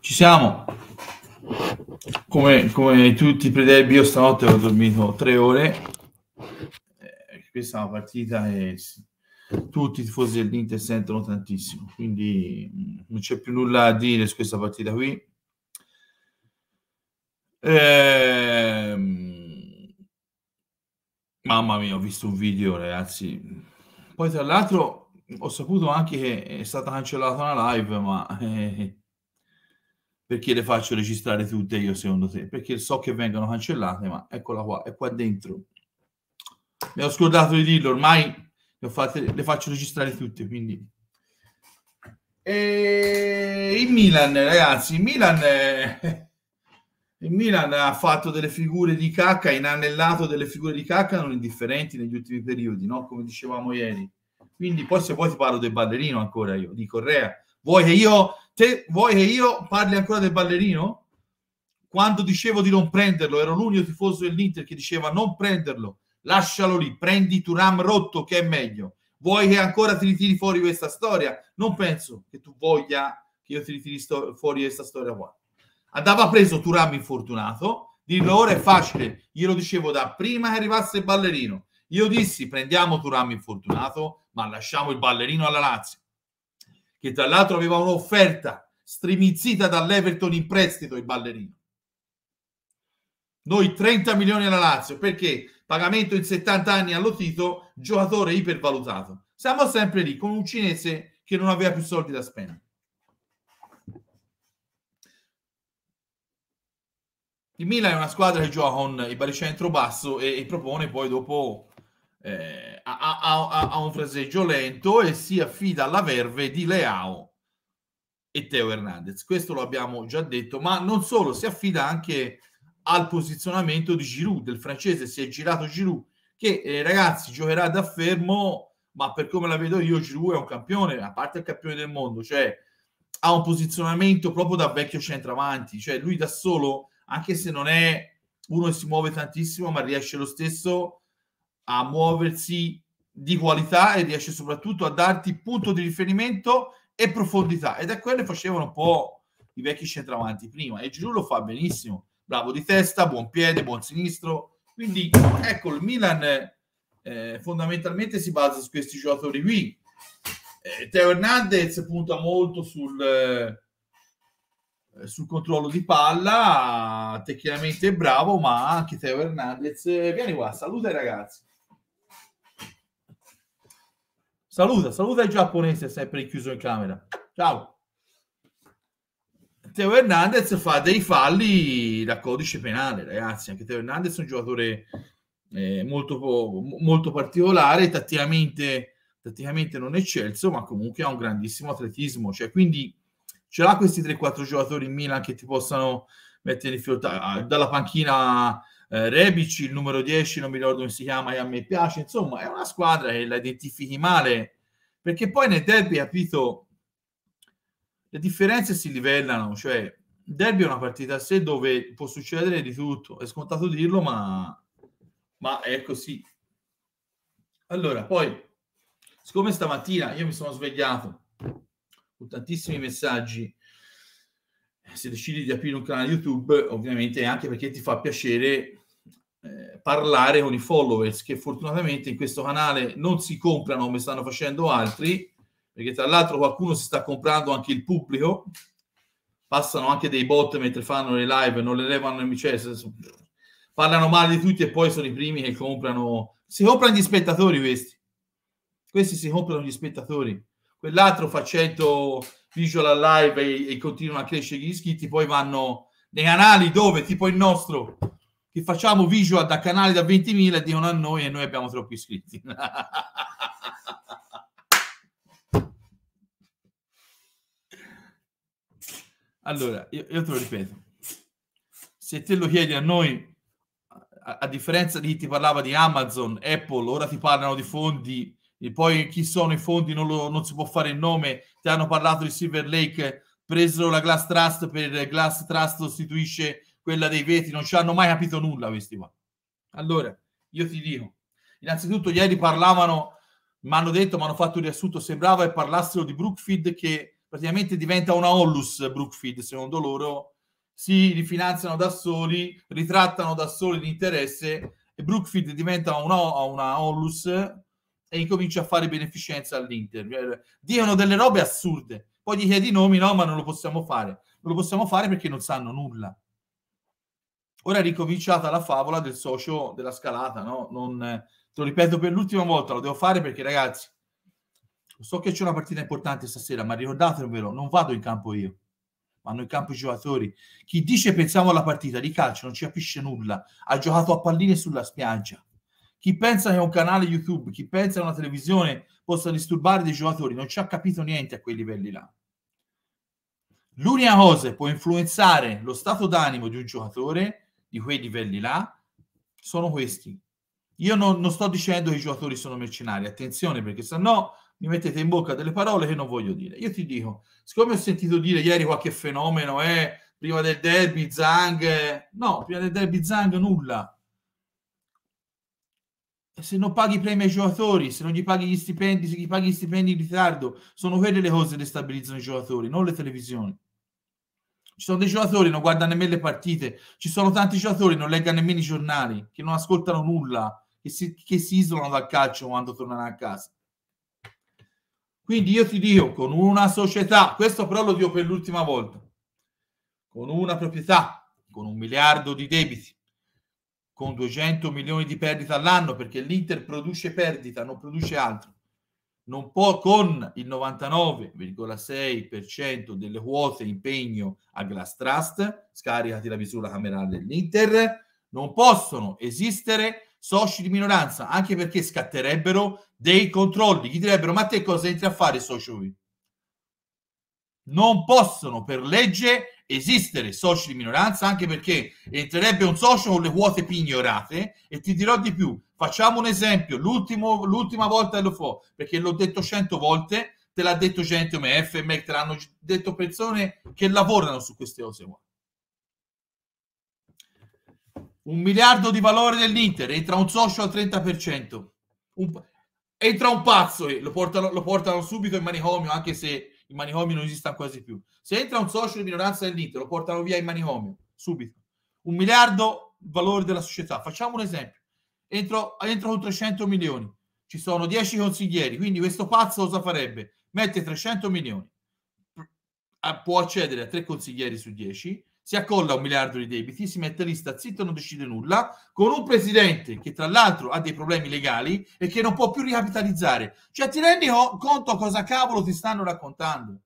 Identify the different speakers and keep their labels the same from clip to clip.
Speaker 1: Ci siamo. Come, come tutti i predebbi, io stanotte ho dormito tre ore. Eh, questa è una partita che tutti i tifosi dell'Inter sentono tantissimo, quindi mm, non c'è più nulla a dire su questa partita qui. Eh, mamma mia, ho visto un video, ragazzi. Poi, tra l'altro, ho saputo anche che è stata cancellata una live, ma eh, perché le faccio registrare tutte io secondo te? Perché so che vengono cancellate, ma eccola qua, è qua dentro. Mi ho scordato di dirlo, ormai le, fatte, le faccio registrare tutte, quindi... E eh, il Milan, ragazzi, il Milan, eh, il Milan ha fatto delle figure di cacca, ha inanellato delle figure di cacca non indifferenti negli ultimi periodi, no? come dicevamo ieri quindi poi se vuoi ti parlo del ballerino ancora io, di Correa. Vuoi che io, te, vuoi che io parli ancora del ballerino? Quando dicevo di non prenderlo, ero l'unico tifoso dell'Inter che diceva non prenderlo, lascialo lì, prendi Turam rotto che è meglio. Vuoi che ancora ti ritiri fuori questa storia? Non penso che tu voglia che io ti ritiri sto- fuori questa storia qua. Andava preso Turam infortunato, dirlo ora è facile, glielo dicevo da prima che arrivasse il ballerino. Io dissi prendiamo Turam infortunato, ma lasciamo il ballerino alla Lazio, che tra l'altro aveva un'offerta strimizzita dall'Everton in prestito il ballerino. Noi 30 milioni alla Lazio, perché pagamento in 70 anni allo Tito, giocatore ipervalutato. Siamo sempre lì con un cinese che non aveva più soldi da spendere. Il Milan è una squadra che gioca con il baricentro basso e, e propone poi dopo eh, ha, ha, ha, un fraseggio lento e si affida alla verve di Leao e Teo Hernandez. Questo lo abbiamo già detto, ma non solo, si affida anche al posizionamento di Giroud, del francese si è girato Giroud, che eh, ragazzi giocherà da fermo, ma per come la vedo io Giroud è un campione, a parte il campione del mondo, cioè ha un posizionamento proprio da vecchio centravanti, cioè lui da solo, anche se non è uno che si muove tantissimo, ma riesce lo stesso a muoversi di qualità e riesce soprattutto a darti punto di riferimento e profondità ed è quello che facevano un po' i vecchi centravanti prima e Giroud lo fa benissimo bravo di testa, buon piede, buon sinistro quindi ecco il Milan eh, fondamentalmente si basa su questi giocatori qui eh, Teo Hernandez punta molto sul, eh, sul controllo di palla tecnicamente è bravo ma anche Teo Hernandez eh, vieni qua, saluta i ragazzi Saluta, saluta il giapponese sempre chiuso in camera. Ciao. Teo Hernandez fa dei falli da codice penale, ragazzi. Anche Teo Hernandez è un giocatore eh, molto, molto particolare, tatticamente, tatticamente non eccelso, ma comunque ha un grandissimo atletismo. Cioè, quindi ce l'ha questi 3-4 giocatori in Milan che ti possano mettere in difficoltà ah, dalla panchina eh, Rebic, il numero 10, non mi ricordo come si chiama, e a me piace, insomma, è una squadra che la identifichi male, perché poi nel derby, capito, le differenze si livellano, cioè derby è una partita a sé dove può succedere di tutto, è scontato dirlo, ma, ma è così. Allora, poi, siccome stamattina io mi sono svegliato con tantissimi messaggi, se decidi di aprire un canale YouTube, ovviamente anche perché ti fa piacere eh, parlare con i followers che fortunatamente in questo canale non si comprano come stanno facendo altri, perché tra l'altro qualcuno si sta comprando anche il pubblico, passano anche dei bot mentre fanno le live, non le levano in cioè, parlano male di tutti e poi sono i primi che comprano, si comprano gli spettatori questi, questi si comprano gli spettatori, quell'altro fa 100 visual live e, e continuano a crescere gli iscritti, poi vanno nei canali dove, tipo il nostro, che facciamo visual da canali da 20.000 dicono a noi e noi abbiamo troppi iscritti. allora, io, io, te lo ripeto, se te lo chiedi a noi, a, a differenza di chi ti parlava di Amazon, Apple, ora ti parlano di fondi, e poi chi sono i fondi non, lo, non si può fare il nome, ti hanno parlato di Silver Lake, presero la Glass Trust per Glass Trust sostituisce quella dei vetri, non ci hanno mai capito nulla questi qua. Allora, io ti dico, innanzitutto ieri parlavano, mi hanno detto, mi hanno fatto un riassunto, sembrava che parlassero di Brookfield che praticamente diventa una Ollus Brookfield, secondo loro, si rifinanziano da soli, ritrattano da soli l'interesse e Brookfield diventa una, una Ollus e incomincia a fare beneficenza all'Inter. Eh, dicono delle robe assurde, poi gli chiedi i nomi, no, ma non lo possiamo fare. Non lo possiamo fare perché non sanno nulla. Ora è ricominciata la favola del socio della scalata, no? Non, te lo ripeto per l'ultima volta, lo devo fare perché ragazzi, so che c'è una partita importante stasera, ma ricordatevelo, non vado in campo io, vanno in campo i giocatori. Chi dice pensiamo alla partita di calcio non ci capisce nulla, ha giocato a palline sulla spiaggia. Chi pensa che un canale YouTube, chi pensa che una televisione possa disturbare dei giocatori, non ci ha capito niente a quei livelli là. L'unica cosa che può influenzare lo stato d'animo di un giocatore di quei livelli là sono questi. Io non, non sto dicendo che i giocatori sono mercenari, attenzione perché se no mi mettete in bocca delle parole che non voglio dire. Io ti dico, siccome ho sentito dire ieri qualche fenomeno, eh, prima del derby Zang, no, prima del derby Zang nulla. se non paghi i premi ai giocatori, se non gli paghi gli stipendi, se gli paghi gli stipendi in ritardo, sono quelle le cose che stabilizzano i giocatori, non le televisioni. Ci sono dei giocatori che non guardano nemmeno le partite, ci sono tanti giocatori che non leggono nemmeno i giornali, che non ascoltano nulla, che si, che si isolano dal calcio quando tornano a casa. Quindi io ti dico, con una società, questo però lo dico per l'ultima volta, con una proprietà, con un miliardo di debiti, con 200 milioni di perdita all'anno, perché l'Inter produce perdita, non produce altro, non può con il 99,6% delle quote impegno a Glass Trust, scaricati la misura camerale dell'Inter, non possono esistere soci di minoranza, anche perché scatterebbero dei controlli. Gli direbbero, ma te cosa entri a fare socio qui? Non possono per legge esistere soci di minoranza anche perché entrerebbe un socio con le quote pignorate e ti dirò di più, facciamo un esempio, l'ultima volta lo fo, perché l'ho detto cento volte, te l'ha detto gente come FMEC, te l'hanno detto persone che lavorano su queste cose qua. Un miliardo di valore dell'Inter, entra un socio al 30%, un, entra un pazzo e lo portano, lo portano subito in manicomio anche se i manicomi non esistono quasi più. Se entra un socio di minoranza dell'Inter, lo portano via in manicomio, subito. Un miliardo valore della società. Facciamo un esempio. Entro, entro con 300 milioni, ci sono 10 consiglieri, quindi questo pazzo cosa farebbe? Mette 300 milioni, può accedere a 3 consiglieri su 10, si accolla un miliardo di debiti, si mette lì sta zitto, non decide nulla, con un presidente che tra l'altro ha dei problemi legali e che non può più ricapitalizzare. Cioè ti rendi conto cosa cavolo ti stanno raccontando?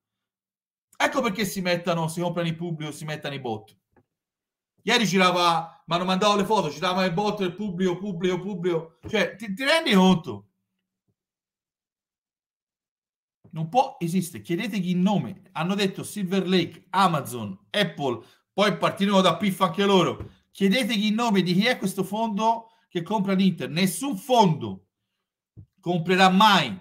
Speaker 1: Ecco perché si mettono, si comprano i pubblico, si mettono i bot. Ieri girava, mi hanno mandato le foto, girava il bot del pubblico, pubblico, pubblico. Cioè ti, ti rendi conto? non può esistere. Chiedetegli il nome. Hanno detto Silver Lake, Amazon, Apple, poi partirono da piffa anche loro. Chiedetegli il nome di chi è questo fondo che compra l'Inter. Nessun fondo comprerà mai,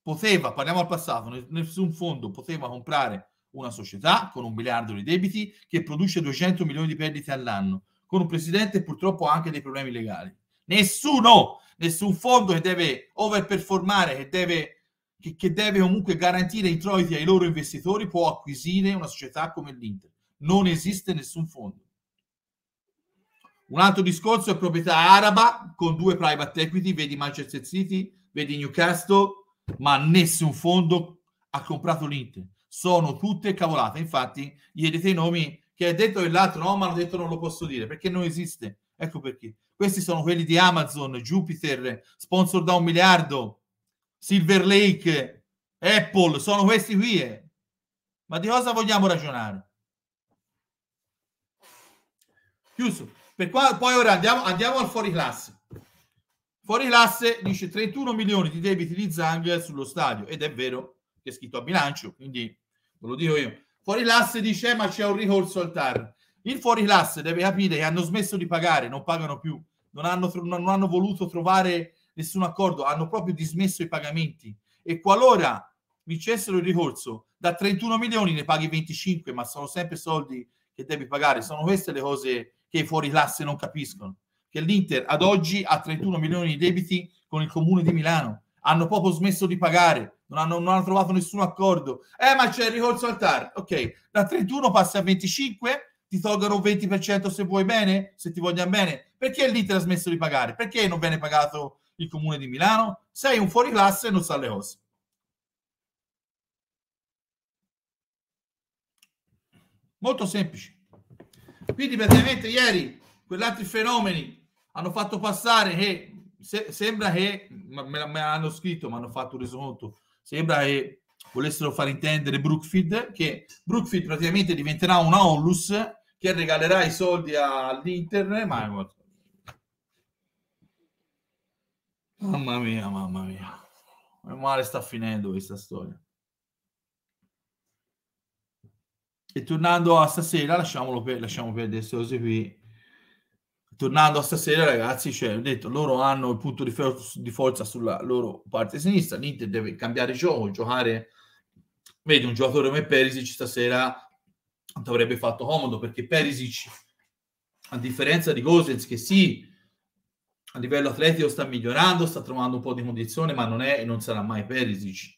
Speaker 1: poteva, parliamo al passato, nessun fondo poteva comprare una società con un miliardo di debiti che produce 200 milioni di perdite all'anno, con un presidente purtroppo anche dei problemi legali. Nessuno, nessun fondo che deve overperformare, che deve, che, che deve comunque garantire introiti ai loro investitori può acquisire una società come l'Inter non esiste nessun fondo. Un altro discorso è proprietà araba con due private equity, vedi Manchester City, vedi Newcastle, ma nessun fondo ha comprato l'Inter. Sono tutte cavolate. Infatti, gli dite nomi che ha detto e l'altro no, ma hanno detto non lo posso dire perché non esiste. Ecco perché. Questi sono quelli di Amazon, Jupiter, sponsor da un miliardo, Silver Lake, Apple, sono questi qui. Eh. Ma di cosa vogliamo ragionare? Chiuso. Per qua, poi ora andiamo, andiamo al fuori classe. Fuori classe dice 31 milioni di debiti di Zang sullo stadio ed è vero che è scritto a bilancio, quindi ve lo dico io. Fuori classe dice eh, ma c'è un ricorso al TAR. Il fuori classe deve capire che hanno smesso di pagare, non pagano più, non hanno, non hanno voluto trovare nessun accordo, hanno proprio dismesso i pagamenti e qualora vincessero il ricorso da 31 milioni ne paghi 25, ma sono sempre soldi che devi pagare. Sono queste le cose che i fuori classe non capiscono. Che l'Inter ad oggi ha 31 milioni di debiti con il comune di Milano, hanno poco smesso di pagare, non hanno, non hanno trovato nessun accordo. Eh, ma c'è il ricorso al TAR. Ok, da 31 passi a 25, ti tolgono un 20% se vuoi bene, se ti vogliono bene. Perché l'Inter ha smesso di pagare? Perché non viene pagato il comune di Milano? Sei un fuori classe e non sa le cose. Molto semplice. Quindi praticamente ieri quell'altro altri fenomeni hanno fatto passare che se, sembra che, me, me l'hanno scritto, mi hanno fatto un resoconto, sembra che volessero far intendere Brookfield che Brookfield praticamente diventerà un onlus che regalerà i soldi all'Inter, ma Mamma mia, mamma mia. Come male sta finendo questa storia. E tornando a stasera, lasciamolo per, lasciamo perdere queste cose qui. Tornando a stasera, ragazzi, cioè, ho detto, loro hanno il punto di, for- di forza sulla loro parte sinistra. L'Inter deve cambiare gioco, giocare. Vedi, un giocatore come Perisic stasera avrebbe fatto comodo perché Perisic, a differenza di Gosens, che sì, a livello atletico sta migliorando, sta trovando un po' di condizione, ma non è e non sarà mai Perisic.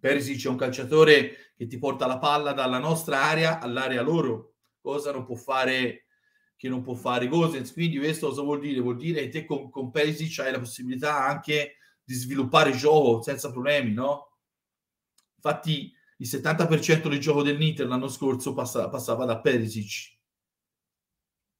Speaker 1: Perisic è un calciatore che ti porta la palla dalla nostra area all'area loro, cosa non può fare che non può fare Gosens. Quindi questo cosa vuol dire? Vuol dire che te con, con Perisic hai la possibilità anche di sviluppare il gioco senza problemi, no? Infatti il 70% del gioco dell'Inter l'anno scorso passa, passava da Perisic.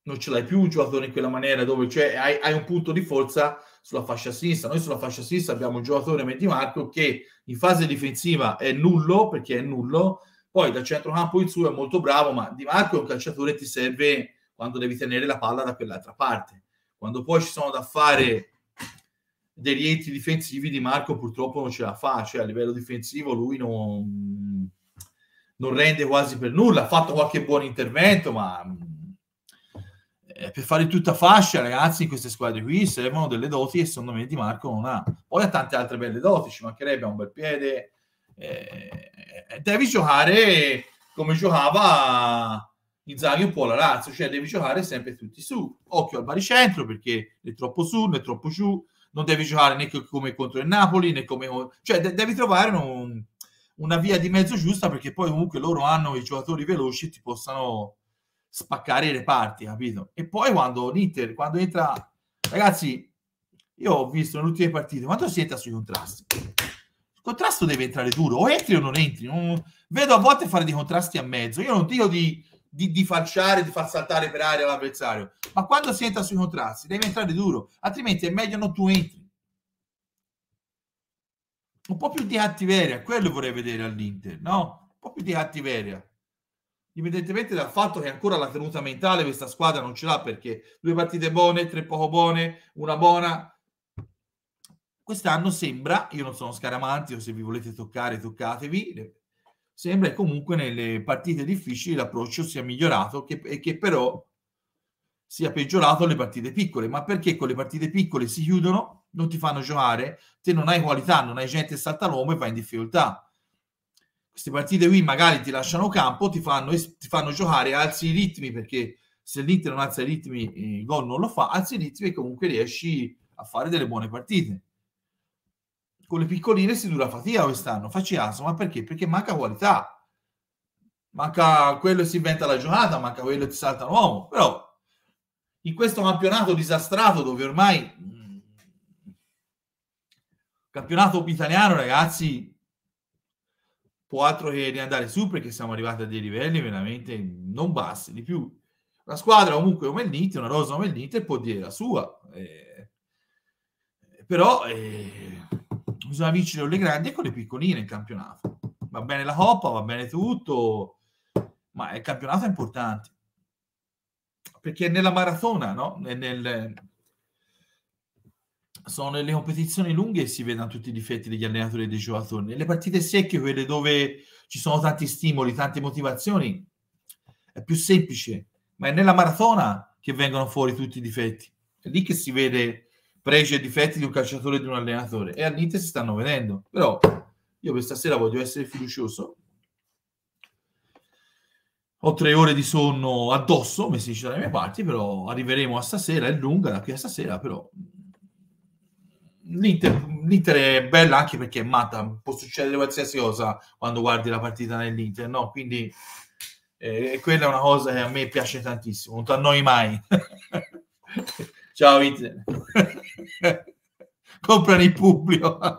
Speaker 1: Non ce l'hai più un giocatore in quella maniera dove cioè, hai, hai un punto di forza sulla fascia sinistra. Noi sulla fascia sinistra abbiamo un giocatore Di Marco che in fase difensiva è nullo perché è nullo, poi da centrocampo in su è molto bravo, ma Di Marco è un calciatore che ti serve quando devi tenere la palla da quell'altra parte. Quando poi ci sono da fare dei rientri difensivi, Di Marco purtroppo non ce la fa, cioè a livello difensivo lui non, non rende quasi per nulla. Ha fatto qualche buon intervento, ma eh, per fare tutta fascia, ragazzi, in queste squadre qui servono delle doti e secondo me Di Marco non ha. Poi ha tante altre belle doti, ci mancherebbe, ha un bel piede. Eh, eh devi giocare come giocava Inzaghi un po' la Lazio, cioè devi giocare sempre tutti su. Occhio al baricentro perché è troppo su, non è troppo giù, non devi giocare né come contro il Napoli, né come... Cioè de- devi trovare un, una via di mezzo giusta perché poi comunque loro hanno i giocatori veloci e ti possano spaccare i reparti, capito? E poi quando l'Inter, quando entra... Ragazzi, io ho visto nelle ultime partite, quando si entra sui contrasti? Il contrasto deve entrare duro, o entri o non entri. Non... Vedo a volte fare dei contrasti a mezzo. Io non dico di, di, di falciare, di far saltare per aria l'avversario, ma quando si entra sui contrasti devi entrare duro, altrimenti è meglio non tu entri un po' più di cattiveria, quello vorrei vedere all'Inter, no? Un po' più di cattiveria indipendentemente dal fatto che ancora la tenuta mentale questa squadra non ce l'ha perché due partite buone, tre poco buone, una buona. Quest'anno sembra, io non sono scaramantico, se vi volete toccare toccatevi, sembra che comunque nelle partite difficili l'approccio sia migliorato e che però sia peggiorato le partite piccole, ma perché con le partite piccole si chiudono, non ti fanno giocare, te non hai qualità, non hai gente salta l'uomo e vai in difficoltà queste partite qui magari ti lasciano campo, ti fanno, ti fanno giocare, alzi i ritmi perché se l'Inter non alza i ritmi eh, il gol non lo fa, alzi i ritmi e comunque riesci a fare delle buone partite. Con le piccoline si dura fatica quest'anno, facci aso, ma perché? Perché manca qualità, manca quello che si inventa la giornata, manca quello che ti salta l'uomo, però in questo campionato disastrato dove ormai mm, campionato italiano ragazzi può andare su perché siamo arrivati a dei livelli veramente non bassi di più. La squadra comunque come il Nite, una rosa come il Nite può dire la sua, eh, però eh, bisogna vincere con le grandi e con le piccoline in campionato. Va bene la coppa, va bene tutto, ma il campionato è importante perché nella maratona, no? nel, sono nelle competizioni lunghe e si vedono tutti i difetti degli allenatori e dei giocatori. Nelle partite secche, quelle dove ci sono tanti stimoli, tante motivazioni, è più semplice, ma è nella maratona che vengono fuori tutti i difetti. È lì che si vede pregi e difetti di un calciatore e di un allenatore e all'Inter si stanno vedendo. Però io questa sera voglio essere fiducioso. Ho tre ore di sonno addosso, messi dalle mie parti, però arriveremo a stasera, è lunga da qui a stasera, però l'Inter, l'Inter, è bella anche perché è matta, può succedere qualsiasi cosa quando guardi la partita nell'Inter, no? Quindi eh, quella è una cosa che a me piace tantissimo, non ti annoi mai. Ciao Inter. Comprano il pubblico.